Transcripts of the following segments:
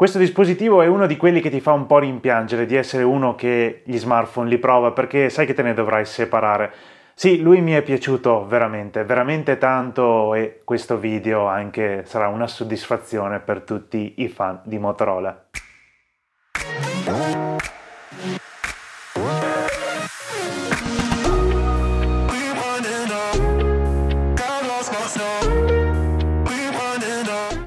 Questo dispositivo è uno di quelli che ti fa un po' rimpiangere di essere uno che gli smartphone li prova perché sai che te ne dovrai separare. Sì, lui mi è piaciuto veramente, veramente tanto e questo video anche sarà una soddisfazione per tutti i fan di Motorola.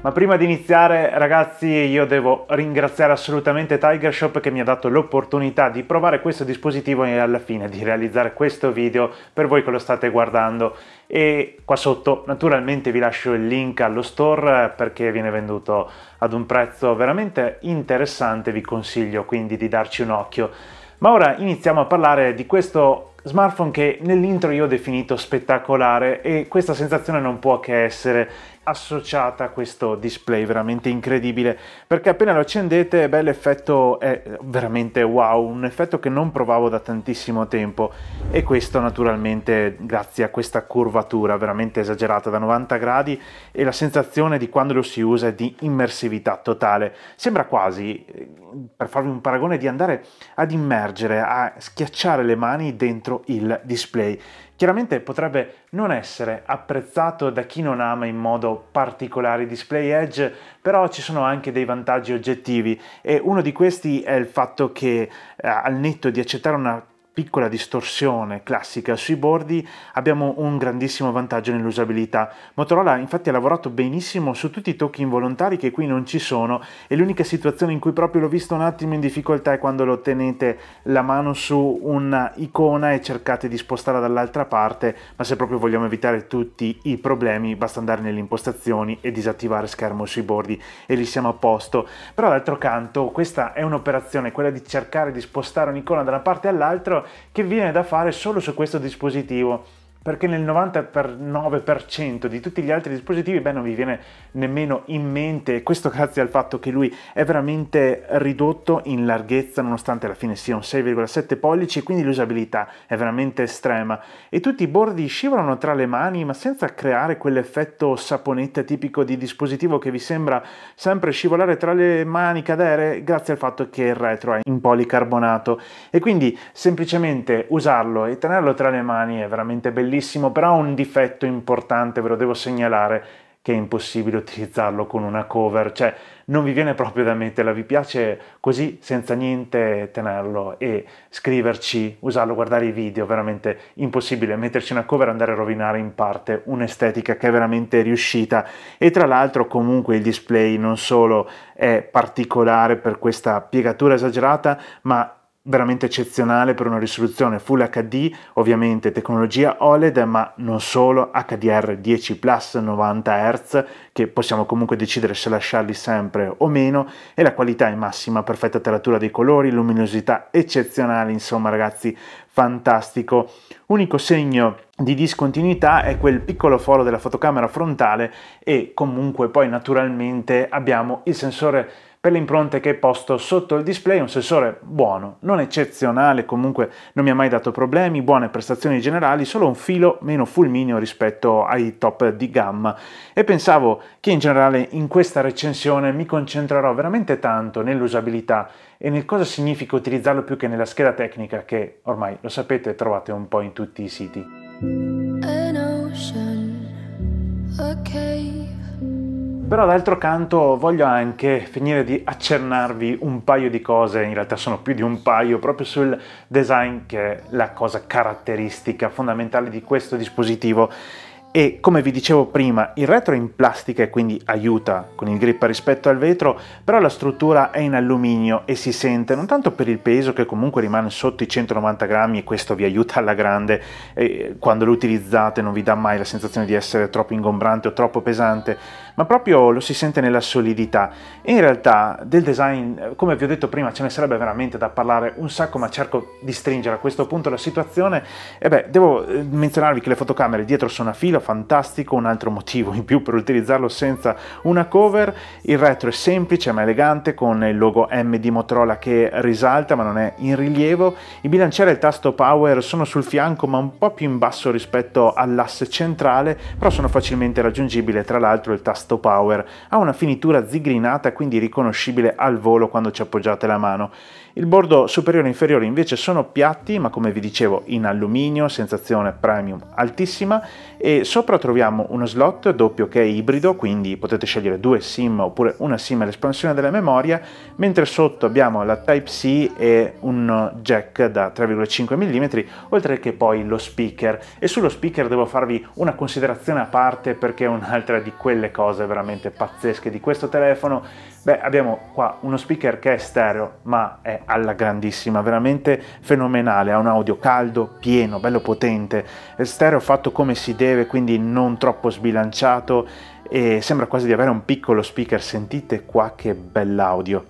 Ma prima di iniziare, ragazzi, io devo ringraziare assolutamente Tiger Shop che mi ha dato l'opportunità di provare questo dispositivo e alla fine di realizzare questo video per voi che lo state guardando. E qua sotto naturalmente vi lascio il link allo store eh, perché viene venduto ad un prezzo veramente interessante, vi consiglio quindi di darci un occhio. Ma ora iniziamo a parlare di questo smartphone che nell'intro io ho definito spettacolare e questa sensazione non può che essere associata a questo display veramente incredibile perché appena lo accendete beh l'effetto è veramente wow un effetto che non provavo da tantissimo tempo e questo naturalmente grazie a questa curvatura veramente esagerata da 90 gradi e la sensazione di quando lo si usa è di immersività totale sembra quasi per farvi un paragone di andare ad immergere a schiacciare le mani dentro il display Chiaramente potrebbe non essere apprezzato da chi non ama in modo particolare i display edge, però ci sono anche dei vantaggi oggettivi e uno di questi è il fatto che eh, al netto di accettare una piccola distorsione classica sui bordi abbiamo un grandissimo vantaggio nell'usabilità. Motorola infatti ha lavorato benissimo su tutti i tocchi involontari che qui non ci sono e l'unica situazione in cui proprio l'ho visto un attimo in difficoltà è quando lo tenete la mano su un'icona e cercate di spostarla dall'altra parte, ma se proprio vogliamo evitare tutti i problemi basta andare nelle impostazioni e disattivare schermo sui bordi e lì siamo a posto. Però d'altro canto questa è un'operazione, quella di cercare di spostare un'icona da una parte all'altra che viene da fare solo su questo dispositivo perché nel 99% di tutti gli altri dispositivi beh, non vi viene nemmeno in mente, questo grazie al fatto che lui è veramente ridotto in larghezza nonostante alla fine sia un 6,7 pollici e quindi l'usabilità è veramente estrema e tutti i bordi scivolano tra le mani ma senza creare quell'effetto saponetta tipico di dispositivo che vi sembra sempre scivolare tra le mani, cadere grazie al fatto che il retro è in policarbonato e quindi semplicemente usarlo e tenerlo tra le mani è veramente bellissimo bellissimo, però ha un difetto importante, ve lo devo segnalare, che è impossibile utilizzarlo con una cover, cioè non vi viene proprio da metterla, vi piace così senza niente tenerlo e scriverci, usarlo, guardare i video, veramente impossibile metterci una cover e andare a rovinare in parte un'estetica che è veramente riuscita e tra l'altro comunque il display non solo è particolare per questa piegatura esagerata, ma veramente eccezionale per una risoluzione Full HD, ovviamente tecnologia OLED, ma non solo, HDR 10 Plus 90 Hz, che possiamo comunque decidere se lasciarli sempre o meno, e la qualità è massima, perfetta telatura dei colori, luminosità eccezionale, insomma ragazzi, fantastico. Unico segno di discontinuità è quel piccolo foro della fotocamera frontale e comunque poi naturalmente abbiamo il sensore per le impronte che posto sotto il display, un sensore buono, non eccezionale, comunque non mi ha mai dato problemi, buone prestazioni generali, solo un filo meno fulmineo rispetto ai top di gamma. E pensavo che in generale in questa recensione mi concentrerò veramente tanto nell'usabilità e nel cosa significa utilizzarlo più che nella scheda tecnica che ormai lo sapete trovate un po' in tutti i siti. An ocean, a cave. Però d'altro canto voglio anche finire di accennarvi un paio di cose, in realtà sono più di un paio, proprio sul design che è la cosa caratteristica fondamentale di questo dispositivo. E come vi dicevo prima, il retro è in plastica e quindi aiuta con il grip rispetto al vetro, però la struttura è in alluminio e si sente non tanto per il peso che comunque rimane sotto i 190 grammi e questo vi aiuta alla grande, quando lo utilizzate non vi dà mai la sensazione di essere troppo ingombrante o troppo pesante, ma proprio lo si sente nella solidità. E in realtà del design, eh, come vi ho detto prima, ce ne sarebbe veramente da parlare un sacco, ma cerco di stringere a questo punto la situazione. E beh, devo eh, menzionarvi che le fotocamere dietro sono a fila, fantastico, un altro motivo in più per utilizzarlo senza una cover. Il retro è semplice ma elegante con il logo M di Motorola che risalta ma non è in rilievo. Il bilanciere e il tasto power sono sul fianco ma un po' più in basso rispetto all'asse centrale, però sono facilmente raggiungibili. Tra l'altro il tasto tasto power. Ha una finitura zigrinata, quindi riconoscibile al volo quando ci appoggiate la mano. Il bordo superiore e inferiore invece sono piatti, ma come vi dicevo in alluminio, sensazione premium altissima e sopra troviamo uno slot doppio che è ibrido, quindi potete scegliere due SIM oppure una SIM all'espansione della memoria, mentre sotto abbiamo la Type-C e un jack da 3,5 mm, oltre che poi lo speaker. E sullo speaker devo farvi una considerazione a parte perché è un'altra di quelle cose cose veramente pazzesche di questo telefono. Beh, abbiamo qua uno speaker che è stereo, ma è alla grandissima, veramente fenomenale, ha un audio caldo, pieno, bello potente, è stereo fatto come si deve, quindi non troppo sbilanciato e sembra quasi di avere un piccolo speaker, sentite qua che bell'audio.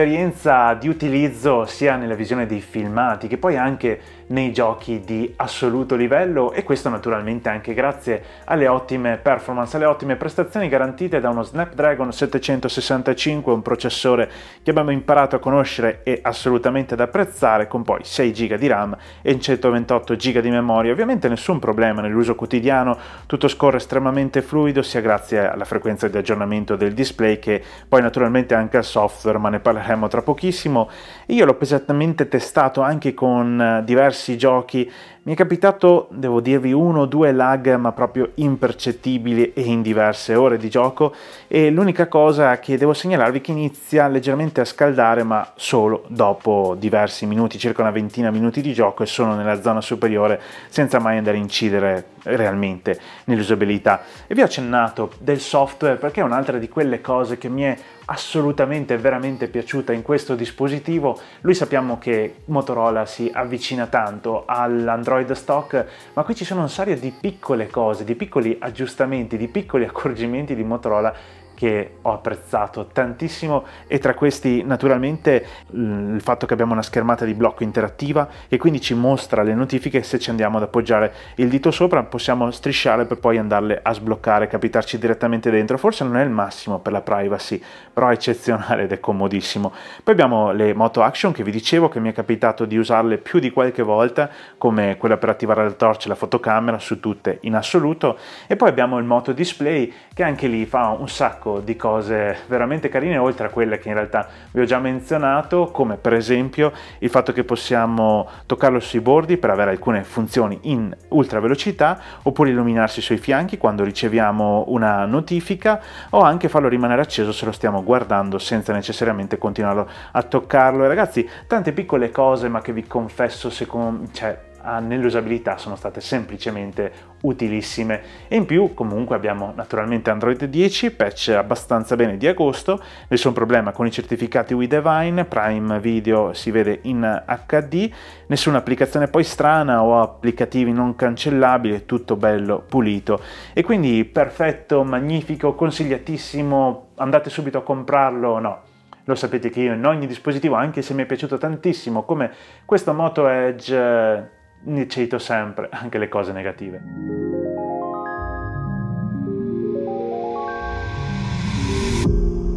un'esperienza di utilizzo sia nella visione dei filmati che poi anche nei giochi di assoluto livello e questo naturalmente anche grazie alle ottime performance, alle ottime prestazioni garantite da uno Snapdragon 765, un processore che abbiamo imparato a conoscere e assolutamente ad apprezzare con poi 6 GB di RAM e 128 GB di memoria. Ovviamente nessun problema nell'uso quotidiano, tutto scorre estremamente fluido sia grazie alla frequenza di aggiornamento del display che poi naturalmente anche al software, ma ne parlerà Arkham tra pochissimo. Io l'ho pesantemente testato anche con eh, diversi giochi. Mi è capitato, devo dirvi, uno o due lag, ma proprio impercettibili e in diverse ore di gioco. E l'unica cosa che devo segnalarvi è che inizia leggermente a scaldare, ma solo dopo diversi minuti, circa una ventina di minuti di gioco e sono nella zona superiore, senza mai andare a incidere realmente nell'usabilità. E vi ho accennato del software perché è un'altra di quelle cose che mi è assolutamente veramente piaciuta in questo dispositivo. Lui sappiamo che Motorola si avvicina tanto all'Android stock, ma qui ci sono un serio di piccole cose, di piccoli aggiustamenti, di piccoli accorgimenti di Motorola che ho apprezzato tantissimo e tra questi naturalmente il fatto che abbiamo una schermata di blocco interattiva e quindi ci mostra le notifiche se ci andiamo ad appoggiare il dito sopra possiamo strisciare per poi andarle a sbloccare, capitarci direttamente dentro, forse non è il massimo per la privacy però è eccezionale ed è comodissimo. Poi abbiamo le moto action che vi dicevo che mi è capitato di usarle più di qualche volta come quella per attivare la torcia e la fotocamera su tutte in assoluto e poi abbiamo il moto display che anche lì fa un sacco sacco di cose veramente carine, oltre a quelle che in realtà vi ho già menzionato, come per esempio il fatto che possiamo toccarlo sui bordi per avere alcune funzioni in ultra velocità, oppure illuminarsi sui fianchi quando riceviamo una notifica, o anche farlo rimanere acceso se lo stiamo guardando senza necessariamente continuare a toccarlo. E ragazzi, tante piccole cose, ma che vi confesso, secondo... cioè, Ah, nell'usabilità sono state semplicemente utilissime. E in più comunque abbiamo naturalmente Android 10, patch abbastanza bene di agosto, nessun problema con i certificati Widevine, Prime Video si vede in HD, nessuna applicazione poi strana o applicativi non cancellabili, tutto bello pulito. E quindi perfetto, magnifico, consigliatissimo, andate subito a comprarlo, no? lo sapete che io in ogni dispositivo, anche se mi è piaciuto tantissimo come questo Moto Edge ne cito sempre anche le cose negative.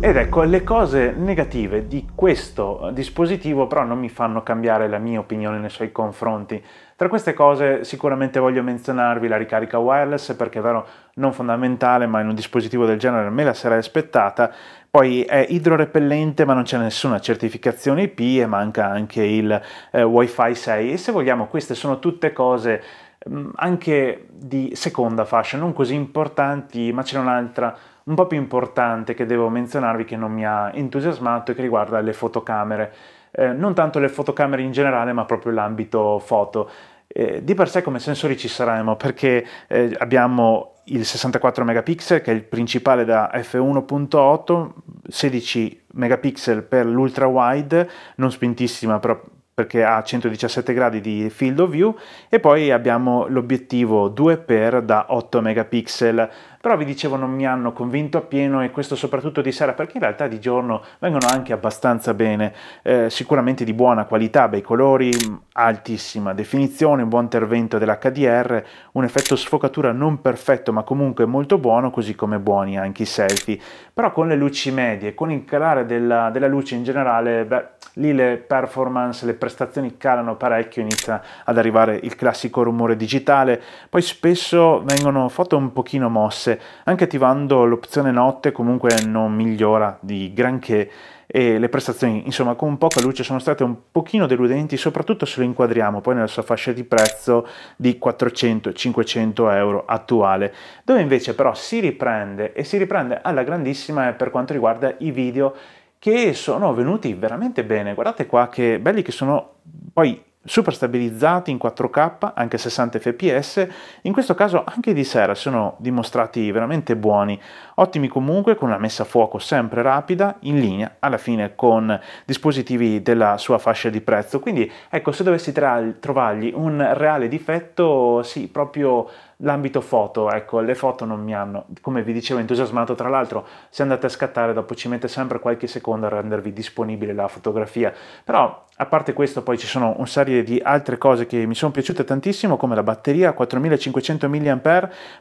Ed ecco, le cose negative di questo dispositivo però non mi fanno cambiare la mia opinione nei suoi confronti. Tra queste cose sicuramente voglio menzionarvi la ricarica wireless perché è vero non fondamentale ma in un dispositivo del genere me la sarei aspettata poi è idrorepellente ma non c'è nessuna certificazione IP e manca anche il eh, Wi-Fi 6 e se vogliamo queste sono tutte cose mh, mm, anche di seconda fascia, non così importanti, ma c'è un'altra un po' più importante che devo menzionarvi che non mi ha entusiasmato e che riguarda le fotocamere. Eh, non tanto le fotocamere in generale, ma proprio l'ambito foto. Eh, di per sé come sensori ci saranno perché eh, abbiamo il 64 megapixel che è il principale da f1.8, 16 megapixel per l'ultra wide, non spintissima però perché ha 117 gradi di field of view e poi abbiamo l'obiettivo 2x da 8 megapixel però vi dicevo non mi hanno convinto appieno e questo soprattutto di sera perché in realtà di giorno vengono anche abbastanza bene, eh, sicuramente di buona qualità, bei colori, mm, altissima definizione, un buon intervento dell'HDR, un effetto sfocatura non perfetto ma comunque molto buono, così come buoni anche i selfie, però con le luci medie, con il calare della, della luce in generale, beh, lì le performance, le prestazioni calano parecchio, inizia ad arrivare il classico rumore digitale, poi spesso vengono foto un pochino mosse, mese, anche attivando l'opzione notte comunque non migliora di granché e le prestazioni insomma con poca luce sono state un pochino deludenti soprattutto se lo inquadriamo poi nella sua fascia di prezzo di 400-500 euro attuale dove invece però si riprende e si riprende alla grandissima per quanto riguarda i video che sono venuti veramente bene guardate qua che belli che sono poi super stabilizzati in 4K, anche 60 fps, in questo caso anche di sera sono dimostrati veramente buoni, ottimi comunque con una messa a fuoco sempre rapida, in linea alla fine con dispositivi della sua fascia di prezzo, quindi ecco se dovessi trovargli un reale difetto, sì, proprio L'ambito foto, ecco, le foto non mi hanno, come vi dicevo, entusiasmato. Tra l'altro, se andate a scattare, dopo ci mette sempre qualche secondo a rendervi disponibile la fotografia. Però, a parte questo, poi ci sono una serie di altre cose che mi sono piaciute tantissimo, come la batteria 4500 mAh.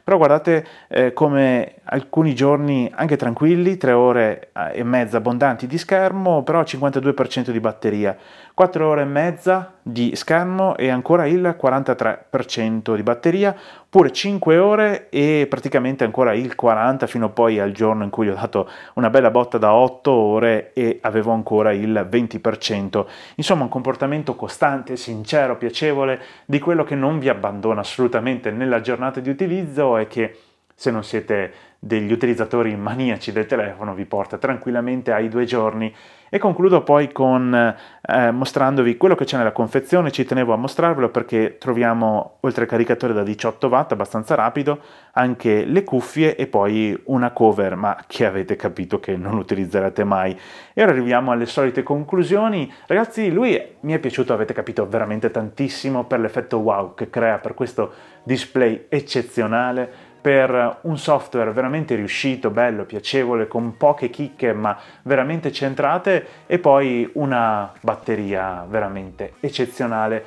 Però guardate eh, come alcuni giorni, anche tranquilli, 3 ore eh, e mezza abbondanti di schermo, però 52% di batteria. 4 ore e mezza di schermo e ancora il 43% di batteria, pure 5 ore e praticamente ancora il 40% fino poi al giorno in cui ho dato una bella botta da 8 ore e avevo ancora il 20%. Insomma un comportamento costante, sincero, piacevole, di quello che non vi abbandona assolutamente nella giornata di utilizzo e che se non siete degli utilizzatori maniaci del telefono vi porta tranquillamente ai due giorni e concludo poi con eh, mostrandovi quello che c'è nella confezione, ci tenevo a mostrarvelo perché troviamo oltre al caricatore da 18 watt abbastanza rapido anche le cuffie e poi una cover ma che avete capito che non utilizzerete mai e ora arriviamo alle solite conclusioni ragazzi lui mi è piaciuto avete capito veramente tantissimo per l'effetto wow che crea per questo display eccezionale per un software veramente riuscito, bello, piacevole, con poche chicche ma veramente centrate e poi una batteria veramente eccezionale.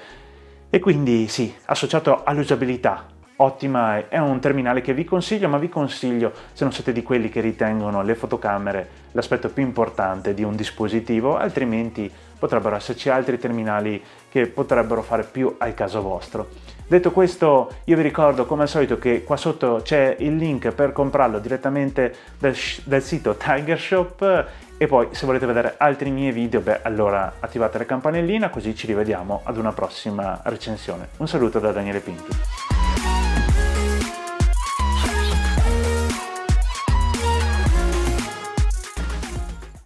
E quindi sì, associato all'usabilità ottima, è un terminale che vi consiglio, ma vi consiglio se non siete di quelli che ritengono le fotocamere l'aspetto più importante di un dispositivo, altrimenti potrebbero esserci altri terminali che potrebbero fare più al caso vostro. Detto questo, io vi ricordo come al solito che qua sotto c'è il link per comprarlo direttamente dal, dal sito Tiger Shop e poi se volete vedere altri miei video, beh allora attivate la campanellina così ci rivediamo ad una prossima recensione. Un saluto da Daniele Pinti.